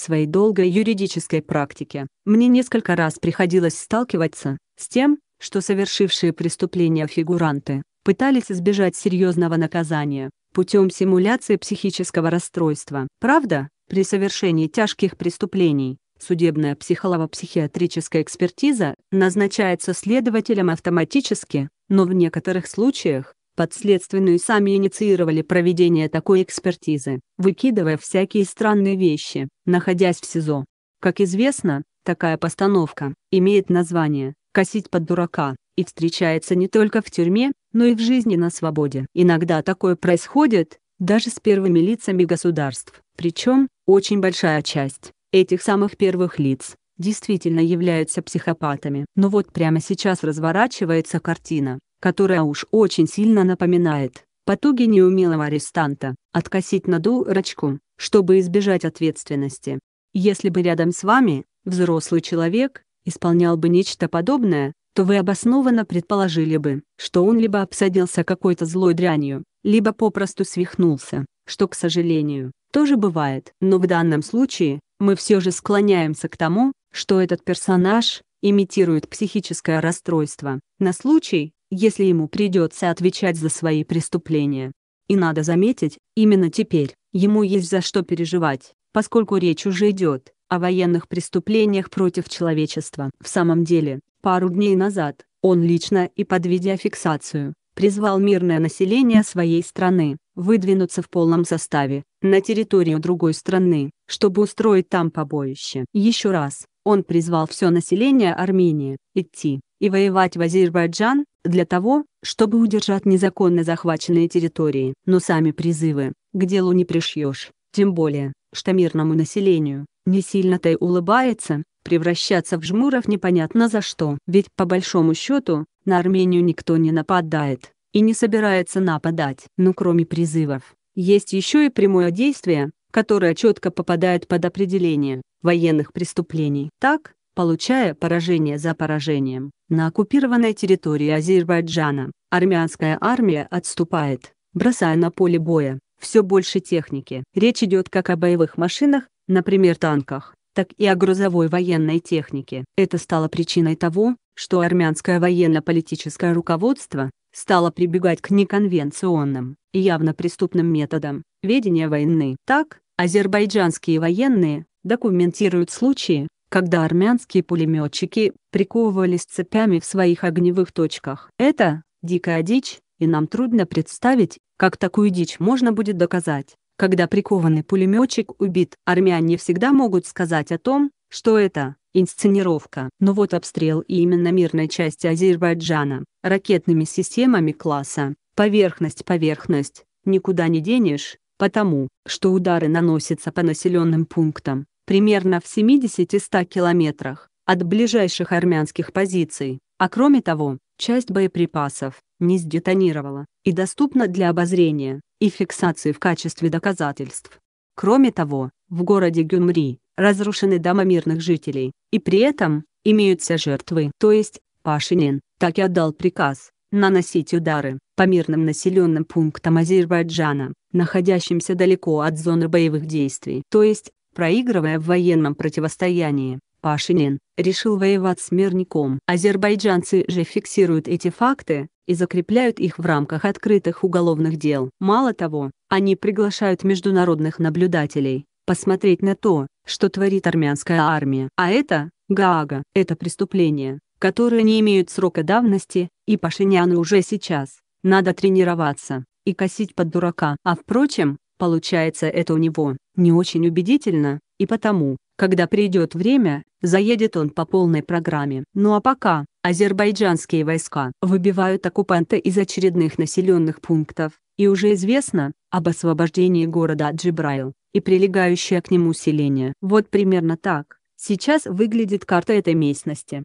своей долгой юридической практике. Мне несколько раз приходилось сталкиваться с тем, что совершившие преступления фигуранты пытались избежать серьезного наказания путем симуляции психического расстройства. Правда, при совершении тяжких преступлений судебная психолого-психиатрическая экспертиза назначается следователем автоматически, но в некоторых случаях Подследственную сами инициировали проведение такой экспертизы, выкидывая всякие странные вещи, находясь в СИЗО. Как известно, такая постановка имеет название «косить под дурака» и встречается не только в тюрьме, но и в жизни на свободе. Иногда такое происходит, даже с первыми лицами государств. Причем, очень большая часть этих самых первых лиц действительно являются психопатами. Но вот прямо сейчас разворачивается картина, которая уж очень сильно напоминает потуги неумелого арестанта откосить на дурочку, чтобы избежать ответственности. Если бы рядом с вами, взрослый человек, исполнял бы нечто подобное, то вы обоснованно предположили бы, что он либо обсадился какой-то злой дрянью, либо попросту свихнулся, что, к сожалению, тоже бывает. Но в данном случае, мы все же склоняемся к тому, что этот персонаж, имитирует психическое расстройство, на случай, если ему придется отвечать за свои преступления. И надо заметить, именно теперь, ему есть за что переживать, поскольку речь уже идет о военных преступлениях против человечества. В самом деле, пару дней назад, он лично и под видеофиксацию, призвал мирное население своей страны, выдвинуться в полном составе, на территорию другой страны, чтобы устроить там побоище. Еще раз, он призвал все население Армении идти и воевать в Азербайджан для того, чтобы удержать незаконно захваченные территории. Но сами призывы к делу не пришьешь, тем более, что мирному населению не сильно-то и улыбается превращаться в жмуров непонятно за что. Ведь по большому счету, на Армению никто не нападает и не собирается нападать. Но кроме призывов, есть еще и прямое действие, которое четко попадает под определение военных преступлений. Так, получая поражение за поражением, на оккупированной территории Азербайджана, армянская армия отступает, бросая на поле боя все больше техники. Речь идет как о боевых машинах, например танках, так и о грузовой военной технике. Это стало причиной того, что армянское военно-политическое руководство стало прибегать к неконвенционным и явно преступным методам ведения войны. Так, азербайджанские военные, Документируют случаи, когда армянские пулеметчики приковывались цепями в своих огневых точках. Это дикая дичь, и нам трудно представить, как такую дичь можно будет доказать. Когда прикованный пулеметчик убит, армяне всегда могут сказать о том, что это инсценировка. Но вот обстрел именно мирной части Азербайджана, ракетными системами класса, поверхность-поверхность, никуда не денешь, потому, что удары наносятся по населенным пунктам, примерно в 70-100 километрах от ближайших армянских позиций, а кроме того, часть боеприпасов не сдетонировала и доступна для обозрения и фиксации в качестве доказательств. Кроме того, в городе Гюмри разрушены дома мирных жителей, и при этом имеются жертвы. То есть, Пашинин так и отдал приказ наносить удары по мирным населенным пунктам Азербайджана, находящимся далеко от зоны боевых действий. То есть, проигрывая в военном противостоянии. Пашинин решил воевать с мирником. Азербайджанцы же фиксируют эти факты и закрепляют их в рамках открытых уголовных дел. Мало того, они приглашают международных наблюдателей посмотреть на то, что творит армянская армия. А это, Гаага, это преступление, которое не имеют срока давности, и Пашиняну уже сейчас, надо тренироваться, и косить под дурака. А впрочем, Получается это у него не очень убедительно, и потому, когда придет время, заедет он по полной программе. Ну а пока, азербайджанские войска выбивают оккупанта из очередных населенных пунктов, и уже известно об освобождении города Джибраил и прилегающее к нему селение. Вот примерно так. Сейчас выглядит карта этой местности.